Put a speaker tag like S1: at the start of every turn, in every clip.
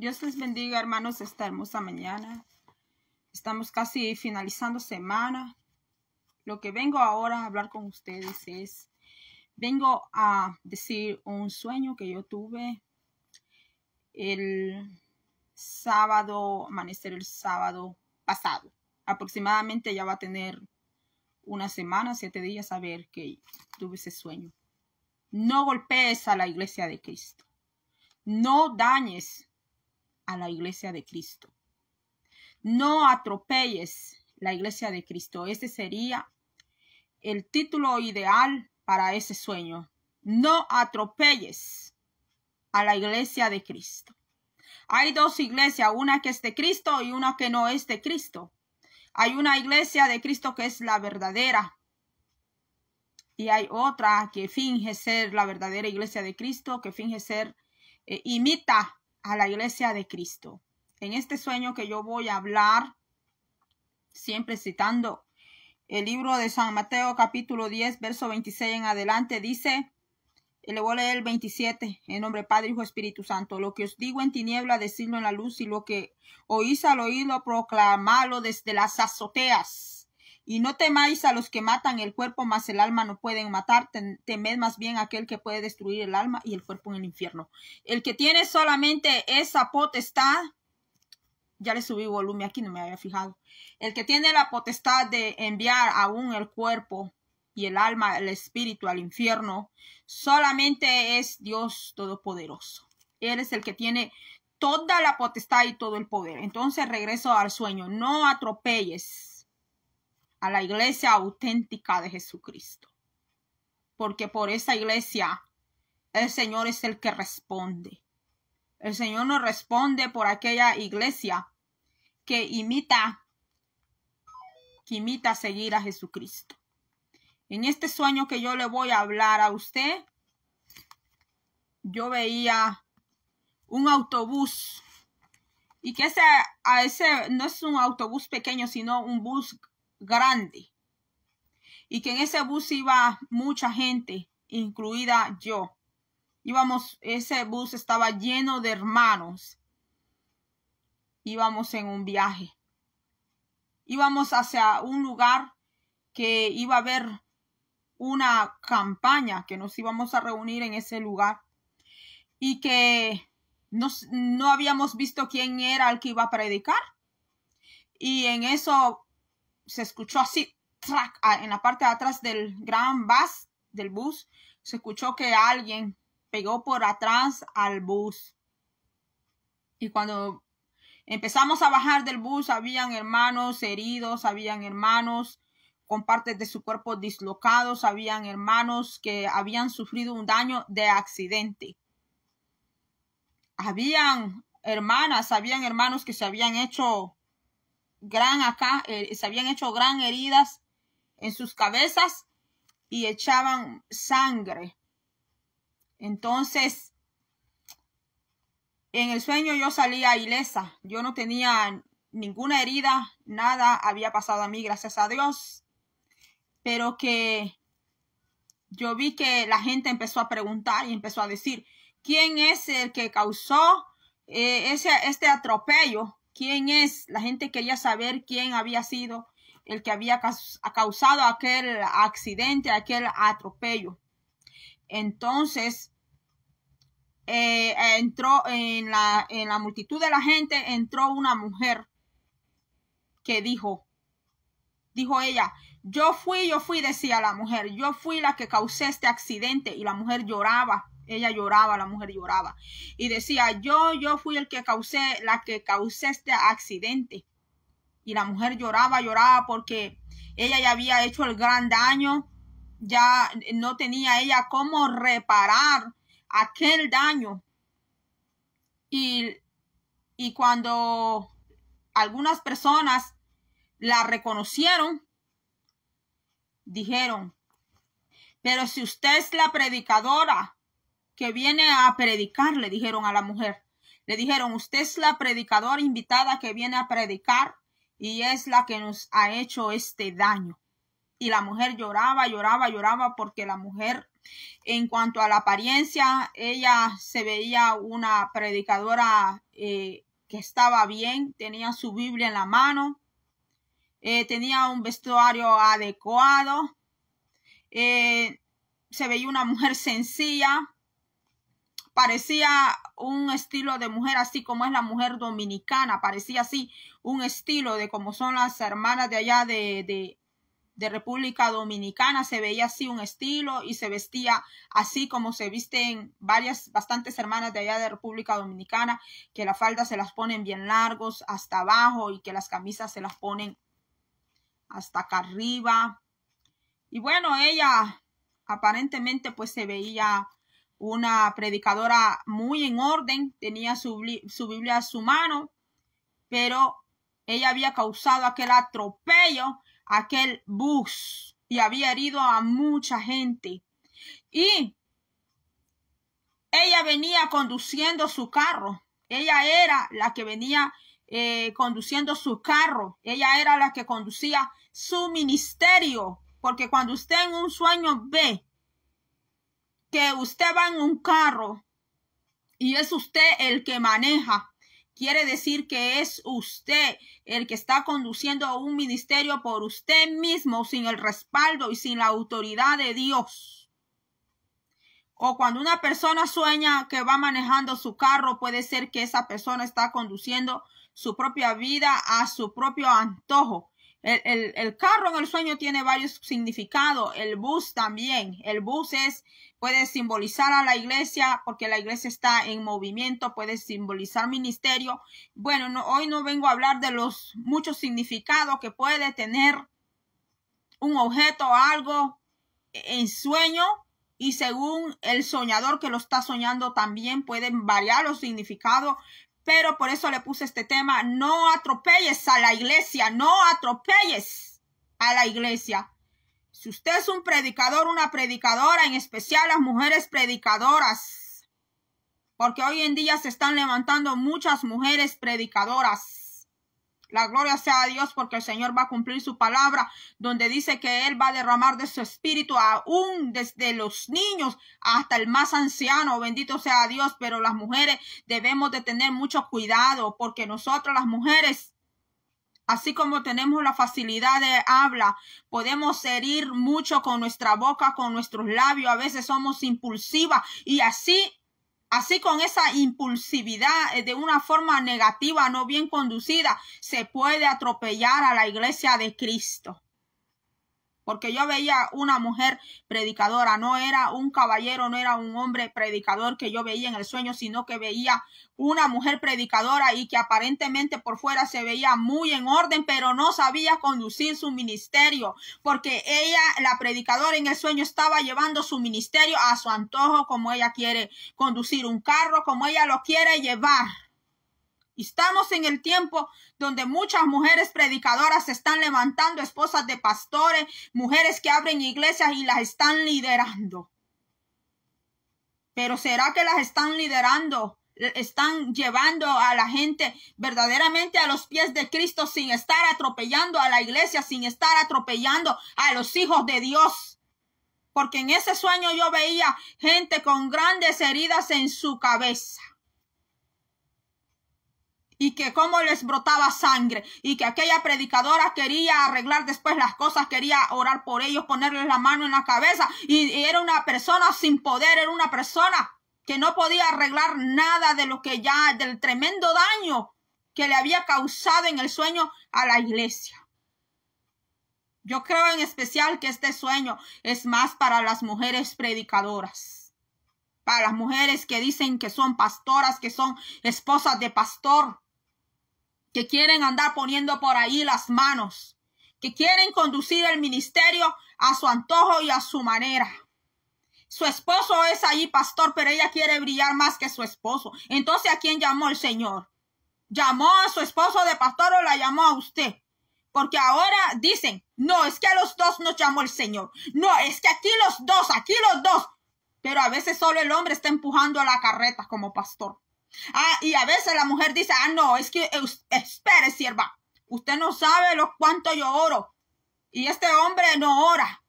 S1: Dios les bendiga, hermanos, esta hermosa mañana. Estamos casi finalizando semana. Lo que vengo ahora a hablar con ustedes es, vengo a decir un sueño que yo tuve el sábado, amanecer el sábado pasado. Aproximadamente ya va a tener una semana, siete días, a ver que tuve ese sueño. No golpees a la iglesia de Cristo. No dañes a la iglesia de Cristo. No atropelles la iglesia de Cristo. Ese sería el título ideal para ese sueño. No atropelles a la iglesia de Cristo. Hay dos iglesias, una que es de Cristo y una que no es de Cristo. Hay una iglesia de Cristo que es la verdadera. Y hay otra que finge ser la verdadera iglesia de Cristo, que finge ser, eh, imita a la iglesia de Cristo. En este sueño que yo voy a hablar, siempre citando el libro de San Mateo capítulo 10, verso 26 en adelante, dice, le voy a leer el 27, en nombre Padre, Hijo, Espíritu Santo, lo que os digo en tiniebla, decirlo en la luz, y lo que oís al oído proclamarlo desde las azoteas. Y no temáis a los que matan el cuerpo, mas el alma no pueden matar. Temed más bien a aquel que puede destruir el alma y el cuerpo en el infierno. El que tiene solamente esa potestad, ya le subí volumen aquí, no me había fijado. El que tiene la potestad de enviar aún el cuerpo y el alma, el espíritu al infierno, solamente es Dios Todopoderoso. Él es el que tiene toda la potestad y todo el poder. Entonces regreso al sueño. No atropelles a la iglesia auténtica de Jesucristo. Porque por esa iglesia el Señor es el que responde. El Señor nos responde por aquella iglesia que imita, que imita seguir a Jesucristo. En este sueño que yo le voy a hablar a usted, yo veía un autobús y que ese, a ese no es un autobús pequeño, sino un bus grande y que en ese bus iba mucha gente, incluida yo. Íbamos, ese bus estaba lleno de hermanos. Íbamos en un viaje. Íbamos hacia un lugar que iba a haber una campaña, que nos íbamos a reunir en ese lugar y que no habíamos visto quién era el que iba a predicar. Y en eso se escuchó así, en la parte de atrás del gran bus, del bus, se escuchó que alguien pegó por atrás al bus. Y cuando empezamos a bajar del bus, habían hermanos heridos, habían hermanos con partes de su cuerpo dislocados, habían hermanos que habían sufrido un daño de accidente. Habían hermanas, habían hermanos que se habían hecho gran acá, eh, se habían hecho gran heridas en sus cabezas y echaban sangre. Entonces, en el sueño yo salía ilesa, yo no tenía ninguna herida, nada había pasado a mí, gracias a Dios, pero que yo vi que la gente empezó a preguntar y empezó a decir, ¿quién es el que causó eh, ese, este atropello? quién es. La gente quería saber quién había sido el que había causado aquel accidente, aquel atropello. Entonces, eh, entró en la, en la multitud de la gente, entró una mujer que dijo, dijo ella, yo fui, yo fui, decía la mujer, yo fui la que causé este accidente y la mujer lloraba ella lloraba, la mujer lloraba. Y decía, yo, yo fui el que causé, la que causé este accidente. Y la mujer lloraba, lloraba porque ella ya había hecho el gran daño, ya no tenía ella cómo reparar aquel daño. Y, y cuando algunas personas la reconocieron, dijeron, pero si usted es la predicadora, que viene a predicar, le dijeron a la mujer. Le dijeron, usted es la predicadora invitada que viene a predicar y es la que nos ha hecho este daño. Y la mujer lloraba, lloraba, lloraba porque la mujer, en cuanto a la apariencia, ella se veía una predicadora eh, que estaba bien, tenía su Biblia en la mano, eh, tenía un vestuario adecuado, eh, se veía una mujer sencilla, parecía un estilo de mujer así como es la mujer dominicana, parecía así un estilo de como son las hermanas de allá de, de, de República Dominicana, se veía así un estilo y se vestía así como se visten varias, bastantes hermanas de allá de República Dominicana, que las faldas se las ponen bien largos hasta abajo y que las camisas se las ponen hasta acá arriba. Y bueno, ella aparentemente pues se veía una predicadora muy en orden, tenía su, Biblia a su mano, pero ella había causado aquel atropello, aquel bus, y había herido a mucha gente. Y ella venía conduciendo su carro. Ella era la que venía eh, conduciendo su carro. Ella era la que conducía su ministerio. Porque cuando usted en un sueño ve que usted va en un carro y es usted el que maneja. Quiere decir que es usted el que está conduciendo un ministerio por usted mismo, sin el respaldo y sin la autoridad de Dios. O cuando una persona sueña que va manejando su carro, puede ser que esa persona está conduciendo su propia vida a su propio antojo el, carro en el sueño tiene varios significados, el bus también. El bus es, puede simbolizar a la iglesia porque la iglesia está en movimiento, puede simbolizar ministerio. Bueno, hoy no vengo a hablar de los muchos significados que puede tener un objeto o algo en sueño y según el soñador que lo está soñando también pueden variar los significados, pero por eso le puse este tema, no atropelles a la iglesia, no atropelles a la iglesia. Si usted es un predicador, una predicadora, en especial las mujeres predicadoras, porque hoy en día se están levantando muchas mujeres predicadoras la gloria sea a Dios porque el Señor va a cumplir su palabra, donde dice que Él va a derramar de su espíritu aún desde los niños hasta el más anciano. Bendito sea Dios, pero las mujeres debemos de tener mucho cuidado porque nosotros las mujeres Así como tenemos la facilidad de habla, podemos herir mucho con nuestra boca, con nuestros labios. A veces somos impulsivas y así Así con esa impulsividad eh, de una forma negativa, no bien conducida, se puede atropellar a la iglesia de Cristo porque yo veía una mujer predicadora, no era un caballero, no era un hombre predicador que yo veía en el sueño, sino que veía una mujer predicadora y que aparentemente por fuera se veía muy en orden, pero no sabía conducir su ministerio, porque ella, la predicadora en el sueño, estaba llevando su ministerio a su antojo, como ella quiere conducir un carro, como ella lo quiere llevar. Estamos en el tiempo donde muchas mujeres predicadoras se están levantando, esposas de pastores, mujeres que abren iglesias y las están liderando. Pero ¿será que las están liderando? Están llevando a la gente verdaderamente a los pies de Cristo sin estar atropellando a la iglesia, sin estar atropellando a los hijos de Dios. Porque en ese sueño yo veía gente con grandes heridas en su cabeza y que cómo les brotaba sangre y que aquella predicadora quería arreglar después las cosas, quería orar por ellos, ponerles la mano en la cabeza y, y era una persona sin poder, era una persona que no podía arreglar nada de lo que ya, del tremendo daño que le había causado en el sueño a la iglesia. Yo creo en especial que este sueño es más para las mujeres predicadoras, para las mujeres que dicen que son pastoras, que son esposas de pastor, que quieren andar poniendo por ahí las manos, que quieren conducir el ministerio a su antojo y a su manera. Su esposo es allí pastor, pero ella quiere brillar más que su esposo. Entonces, ¿a quién llamó el Señor? ¿Llamó a su esposo de pastor o la llamó a usted? Porque ahora dicen, no, es que a los dos nos llamó el Señor. No, es que aquí los dos, aquí los dos. Pero a veces solo el hombre está empujando a la carreta como pastor. Ah, y a veces la mujer dice, ah, no, es que espere, sierva, usted no sabe lo cuánto yo oro. Y este hombre no ora.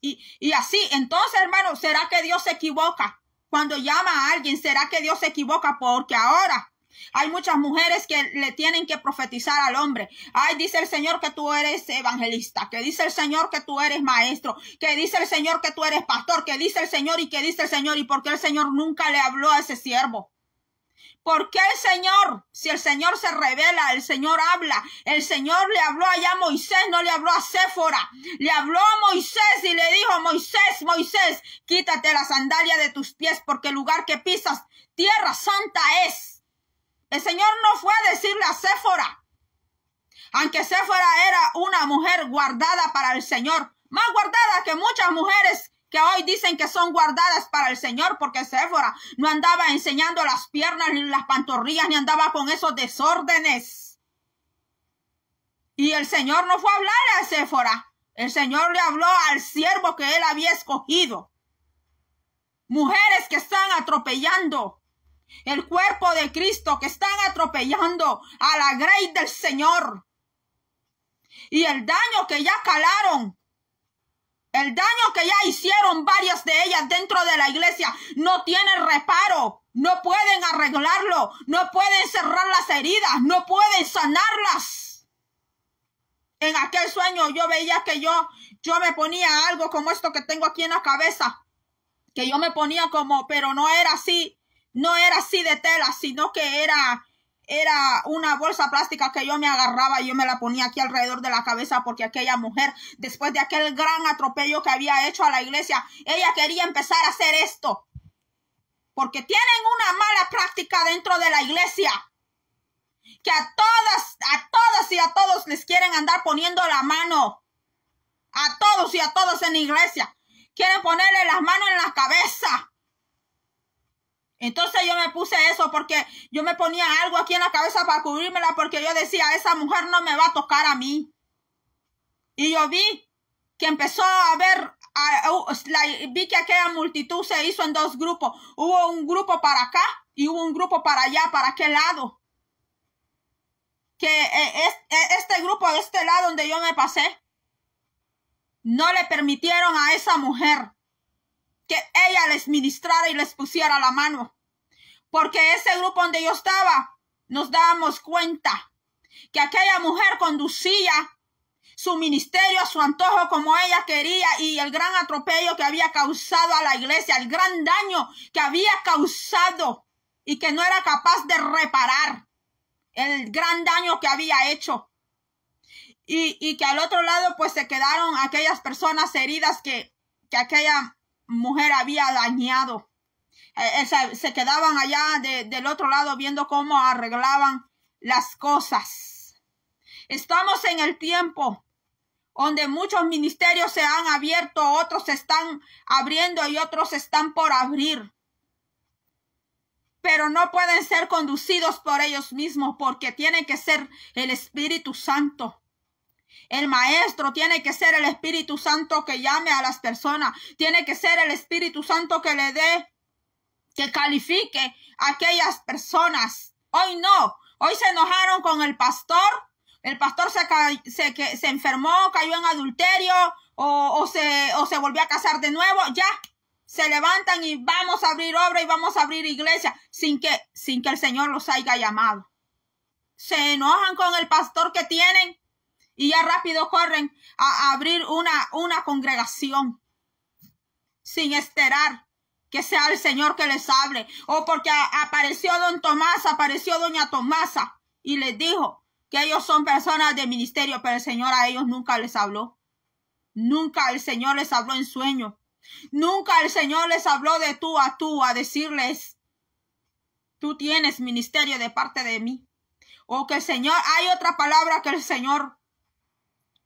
S1: Y, y así, entonces, hermano, ¿será que Dios se equivoca? Cuando llama a alguien, ¿será que Dios se equivoca? Porque ahora hay muchas mujeres que le tienen que profetizar al hombre. Ay, dice el Señor que tú eres evangelista, que dice el Señor que tú eres maestro, que dice el Señor que tú eres pastor, que dice el Señor y que dice el Señor y porque el Señor nunca le habló a ese siervo. Porque el Señor? Si el Señor se revela, el Señor habla. El Señor le habló allá a Moisés, no le habló a Séfora. Le habló a Moisés y le dijo, Moisés, Moisés, quítate la sandalia de tus pies porque el lugar que pisas, tierra santa es. El Señor no fue a decirle a Séfora. Aunque Séfora era una mujer guardada para el Señor, más guardada que muchas mujeres que hoy dicen que son guardadas para el Señor, porque Sephora no andaba enseñando las piernas ni las pantorrillas, ni andaba con esos desórdenes. Y el Señor no fue a hablarle a Séfora, el Señor le habló al siervo que él había escogido. Mujeres que están atropellando el cuerpo de Cristo, que están atropellando a la grey del Señor. Y el daño que ya calaron el daño que ya hicieron varias de ellas dentro de la iglesia no tienen reparo. No pueden arreglarlo. No pueden cerrar las heridas. No pueden sanarlas. En aquel sueño yo veía que yo, yo me ponía algo como esto que tengo aquí en la cabeza. Que yo me ponía como, pero no era así. No era así de tela, sino que era era una bolsa plástica que yo me agarraba y yo me la ponía aquí alrededor de la cabeza porque aquella mujer, después de aquel gran atropello que había hecho a la iglesia, ella quería empezar a hacer esto. Porque tienen una mala práctica dentro de la iglesia. Que a todas, a todas y a todos les quieren andar poniendo la mano. A todos y a todos en la iglesia. Quieren ponerle las manos en la cabeza entonces yo me puse eso porque yo me ponía algo aquí en la cabeza para cubrírmela porque yo decía, esa mujer no me va a tocar a mí. Y yo vi que empezó a ver, vi que aquella multitud se hizo en dos grupos. Hubo un grupo para acá y hubo un grupo para allá, para aquel lado. Que eh, eh, este grupo de este lado donde yo me pasé, no le permitieron a esa mujer que ella les ministrara y les pusiera la mano. Porque ese grupo donde yo estaba, nos dábamos cuenta que aquella mujer conducía su ministerio a su antojo como ella quería y el gran atropello que había causado a la iglesia, el gran daño que había causado y que no era capaz de reparar el gran daño que había hecho. Y, que al otro lado pues se quedaron aquellas personas heridas que, que aquella mujer había dañado. Eh, eh, se quedaban allá del otro lado viendo cómo arreglaban las cosas. Estamos en el tiempo donde muchos ministerios se han abierto, otros se están abriendo y otros están por abrir. Pero no pueden ser conducidos por ellos mismos porque tiene que ser el Espíritu Santo el maestro tiene que ser el Espíritu Santo que llame a las personas. Tiene que ser el Espíritu Santo que le dé, que califique a aquellas personas. Hoy no. Hoy se enojaron con el pastor. El pastor se, se, se enfermó, cayó en adulterio o, o, se, o se volvió a casar de nuevo. Ya, se levantan y vamos a abrir obra y vamos a abrir iglesia sin que, sin que el Señor los haya llamado. Se enojan con el pastor que tienen y ya rápido corren a abrir una, una congregación sin esperar que sea el Señor que les hable. O porque apareció don Tomás, apareció doña Tomasa y les dijo que ellos son personas de ministerio, pero el Señor a ellos nunca les habló. Nunca el Señor les habló en sueño. Nunca el Señor les habló de tú a tú a decirles, tú tienes ministerio de parte de mí. O que el Señor, hay otra palabra que el Señor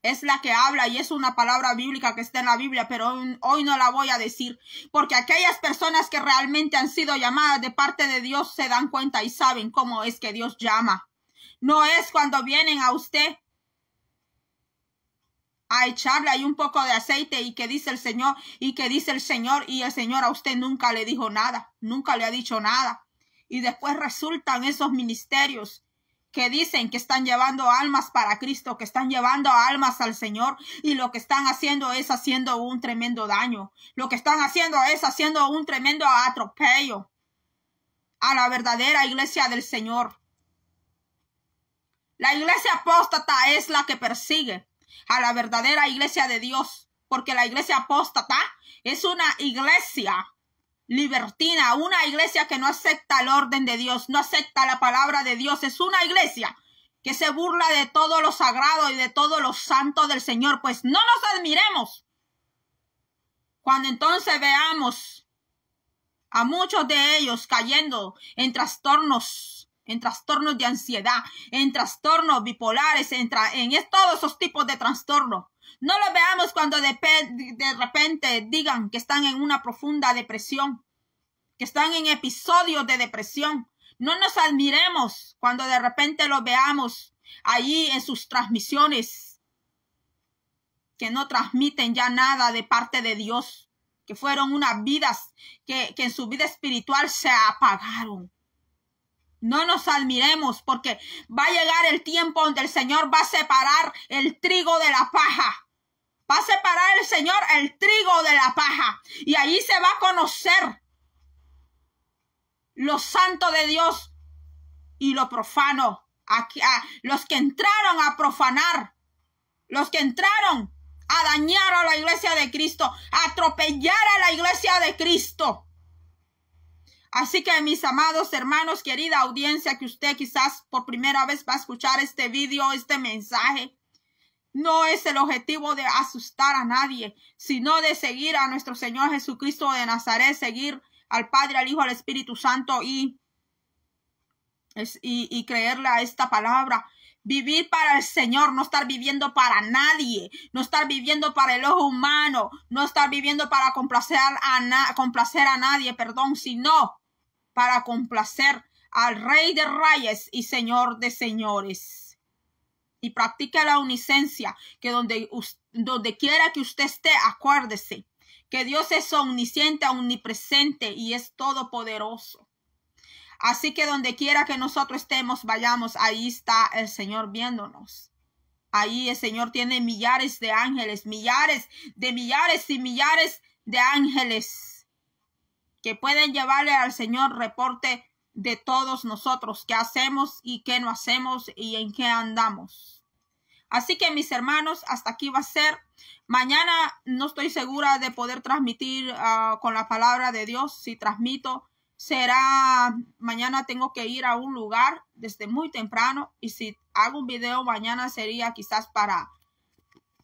S1: es la que habla y es una palabra bíblica que está en la Biblia, pero hoy no la voy a decir, porque aquellas personas que realmente han sido llamadas de parte de Dios se dan cuenta y saben cómo es que Dios llama. No es cuando vienen a usted a echarle ahí un poco de aceite y que dice el Señor y que dice el Señor y el Señor a usted nunca le dijo nada, nunca le ha dicho nada. Y después resultan esos ministerios que dicen que están llevando almas para Cristo, que están llevando almas al Señor y lo que están haciendo es haciendo un tremendo daño, lo que están haciendo es haciendo un tremendo atropello a la verdadera iglesia del Señor. La iglesia apóstata es la que persigue a la verdadera iglesia de Dios, porque la iglesia apóstata es una iglesia libertina, una iglesia que no acepta el orden de Dios, no acepta la palabra de Dios, es una iglesia que se burla de todo lo sagrado y de todo lo santo del Señor, pues no nos admiremos. Cuando entonces veamos a muchos de ellos cayendo en trastornos en trastornos de ansiedad, en trastornos bipolares, en, en todos esos tipos de trastornos. No lo veamos cuando de, repente digan que están en una profunda depresión, que están en episodios de depresión. No nos admiremos cuando de repente lo veamos allí en sus transmisiones, que no transmiten ya nada de parte de Dios, que fueron unas vidas que en su vida espiritual se apagaron no nos admiremos porque va a llegar el tiempo donde el Señor va a separar el trigo de la paja. Va a separar el Señor el trigo de la paja. Y allí se va a conocer lo santo de Dios y lo profano. Aquí, ah, los que entraron a profanar, los que entraron a dañar a la iglesia de Cristo, a atropellar a la iglesia de Cristo. Así que mis amados hermanos, querida audiencia, que usted quizás por primera vez va a escuchar este video, este mensaje, no es el objetivo de asustar a nadie, sino de seguir a nuestro Señor Jesucristo de Nazaret, seguir al Padre, al Hijo, al Espíritu Santo y, y, creerle a esta palabra. Vivir para el Señor, no estar viviendo para nadie, no estar viviendo para el ojo humano, no estar viviendo para complacer a, complacer a nadie, perdón, sino para complacer al Rey de Reyes y Señor de Señores. Y practica la unicencia, que donde, donde quiera que usted esté, acuérdese que Dios es omnisciente, omnipresente y es todopoderoso. Así que donde quiera que nosotros estemos, vayamos, ahí está el Señor viéndonos. Ahí el Señor tiene millares de ángeles, millares de millares y millares de ángeles que pueden llevarle al Señor reporte de todos nosotros, qué hacemos y qué no hacemos y en qué andamos. Así que mis hermanos, hasta aquí va a ser. Mañana no estoy segura de poder transmitir ah, con la palabra de Dios. Si transmito, será mañana tengo que ir a un lugar desde muy temprano y si hago un video mañana sería quizás para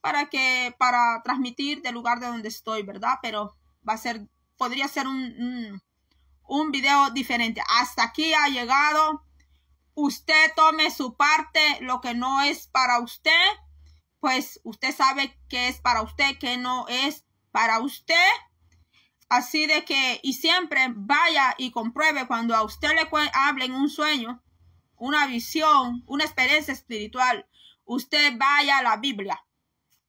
S1: para que para transmitir del lugar de donde estoy, ¿verdad? Pero va a ser podría ser un, un, video diferente. Hasta aquí ha llegado. Usted tome su parte, lo que no es para usted, pues usted sabe qué es para usted, qué no es para usted. Así de que, y siempre vaya y compruebe cuando a usted le hablen un sueño, una visión, una experiencia espiritual, usted vaya a la Biblia.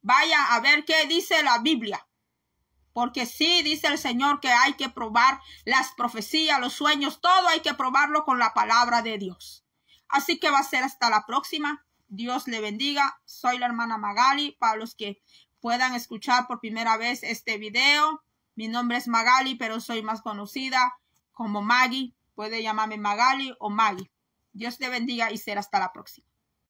S1: Vaya a ver qué dice la Biblia. Porque sí, dice el Señor que hay que probar las profecías, los sueños, todo hay que probarlo con la palabra de Dios. Así que va a ser hasta la próxima. Dios le bendiga. Soy la hermana Magali. Para los que puedan escuchar por primera vez este video, mi nombre es Magali, pero soy más conocida como Maggie. Puede llamarme Magali o Maggie. Dios te bendiga y será hasta la próxima.